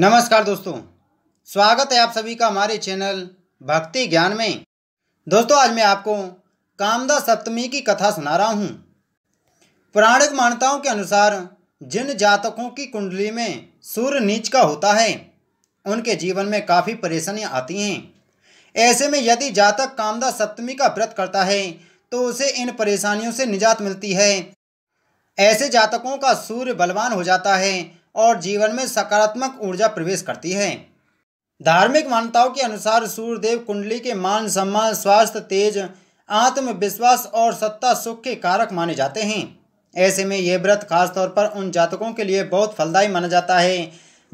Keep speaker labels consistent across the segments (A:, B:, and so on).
A: नमस्कार दोस्तों स्वागत है आप सभी का हमारे चैनल भक्ति ज्ञान में दोस्तों आज मैं आपको कामदा सप्तमी की कथा सुना रहा हूँ पौराणिक मान्यताओं के अनुसार जिन जातकों की कुंडली में सूर्य नीच का होता है उनके जीवन में काफ़ी परेशानियाँ आती हैं ऐसे में यदि जातक कामदा सप्तमी का व्रत करता है तो उसे इन परेशानियों से निजात मिलती है ऐसे जातकों का सूर्य बलवान हो जाता है और जीवन में सकारात्मक ऊर्जा प्रवेश करती है धार्मिक मान्यताओं के अनुसार सूर्यदेव कुंडली के मान सम्मान स्वास्थ्य तेज आत्मविश्वास और सत्ता सुख के कारक माने जाते हैं ऐसे में यह व्रत खासतौर पर उन जातकों के लिए बहुत फलदायी माना जाता है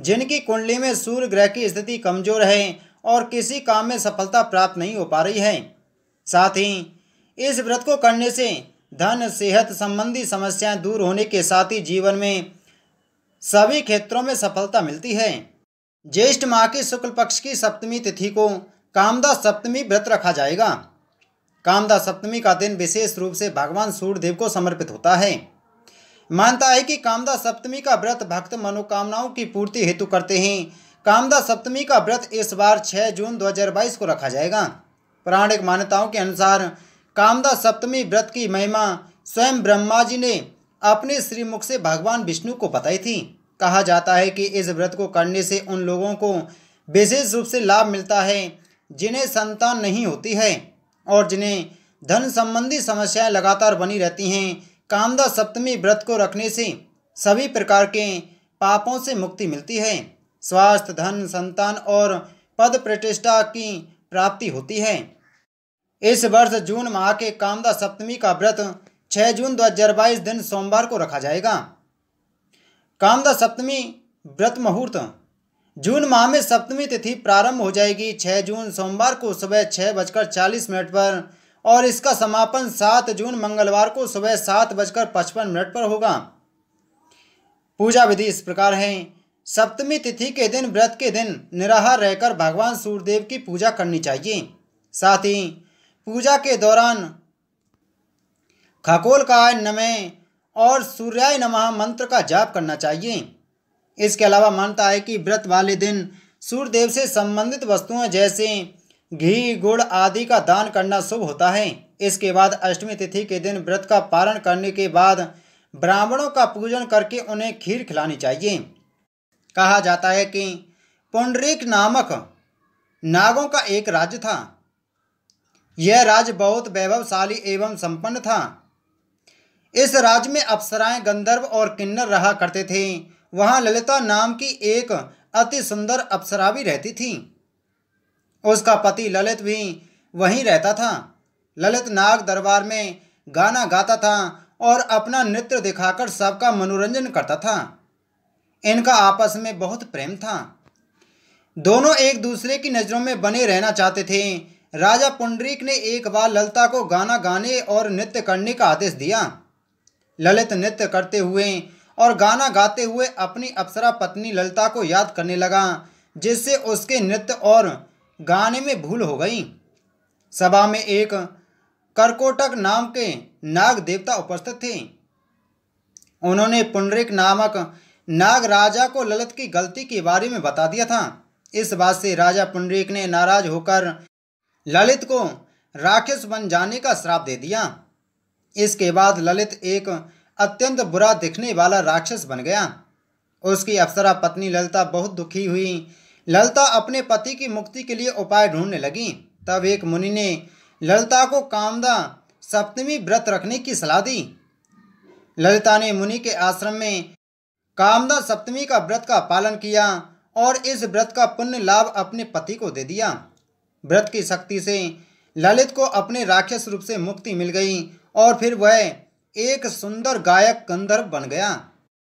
A: जिनकी कुंडली में सूर्य ग्रह की स्थिति कमजोर है और किसी काम में सफलता प्राप्त नहीं हो पा रही है साथ ही इस व्रत को करने से धन सेहत संबंधी समस्याएं दूर होने के साथ ही जीवन में सभी क्षेत्रों में सफलता मिलती है ज्येष्ठ माह के शुक्ल पक्ष की सप्तमी तिथि को कामदा सप्तमी व्रत रखा जाएगा कामदा सप्तमी का दिन विशेष रूप से भगवान सूर्यदेव को समर्पित होता है मानता है कि कामदा सप्तमी का व्रत भक्त मनोकामनाओं की पूर्ति हेतु करते हैं कामदा सप्तमी का व्रत इस बार 6 जून 2022 को रखा जाएगा पौराणिक मान्यताओं के अनुसार कामदा सप्तमी व्रत की महिमा स्वयं ब्रह्मा जी ने अपने श्रीमुख से भगवान विष्णु को बताई थी कहा जाता है कि इस व्रत को करने से उन लोगों को विशेष रूप से लाभ मिलता है जिन्हें संतान नहीं होती है और जिन्हें धन संबंधी समस्याएं लगातार बनी रहती हैं कामदा सप्तमी व्रत को रखने से सभी प्रकार के पापों से मुक्ति मिलती है स्वास्थ्य धन संतान और पद प्रतिष्ठा की प्राप्ति होती है इस वर्ष जून माह के कामदा सप्तमी का व्रत छह जून बाईस दिन सोमवार को रखा जाएगा कामदा सप्तमी व्रत मुहूर्त जून माह में सप्तमी तिथि प्रारंभ हो जाएगी छह जून सोमवार को सुबह छः बजकर चालीस मिनट पर और इसका समापन सात जून मंगलवार को सुबह सात बजकर पचपन मिनट पर होगा पूजा विधि इस प्रकार है सप्तमी तिथि के दिन व्रत के दिन निराहार रहकर भगवान सूर्यदेव की पूजा करनी चाहिए साथ ही पूजा के दौरान खाकोल का नमे और सूर्याय नमः मंत्र का जाप करना चाहिए इसके अलावा मानता है कि व्रत वाले दिन सूर्यदेव से संबंधित वस्तुएं जैसे घी गुड़ आदि का दान करना शुभ होता है इसके बाद अष्टमी तिथि के दिन व्रत का पारण करने के बाद ब्राह्मणों का पूजन करके उन्हें खीर खिलानी चाहिए कहा जाता है कि पुंडरीक नामक नागों का एक राज्य था यह राज्य बहुत वैभवशाली एवं संपन्न था इस राज्य में अप्सराएं गंधर्व और किन्नर रहा करते थे वहाँ ललिता नाम की एक अति सुंदर अप्सरा भी रहती थी उसका पति ललित भी वहीं रहता था ललित नाग दरबार में गाना गाता था और अपना नृत्य दिखाकर सबका मनोरंजन करता था इनका आपस में बहुत प्रेम था दोनों एक दूसरे की नज़रों में बने रहना चाहते थे राजा पुंडरीक ने एक बार ललिता को गाना गाने और नृत्य करने का आदेश दिया ललित नृत्य करते हुए और गाना गाते हुए अपनी अप्सरा पत्नी ललिता को याद करने लगा जिससे उसके नृत्य और गाने में भूल हो गई सभा में एक करकोटक नाम के नाग देवता उपस्थित थे उन्होंने पुंडरिक नामक नाग राजा को ललित की गलती के बारे में बता दिया था इस बात से राजा पुंडरीक ने नाराज होकर ललित को राक्षस बन जाने का श्राप दे दिया इसके बाद ललित एक अत्यंत बुरा दिखने वाला राक्षस बन गया उसकी अप्सरा पत्नी ललिता बहुत दुखी हुई ललिता अपने पति की मुक्ति के लिए उपाय ढूंढने लगी तब एक मुनि ने ललिता को कामदा सप्तमी व्रत रखने की सलाह दी ललिता ने मुनि के आश्रम में कामदा सप्तमी का व्रत का पालन किया और इस व्रत का पुण्य लाभ अपने पति को दे दिया व्रत की शक्ति से ललित को अपने राक्षस रूप से मुक्ति मिल गई और फिर वह एक सुंदर गायक गंधर्व बन गया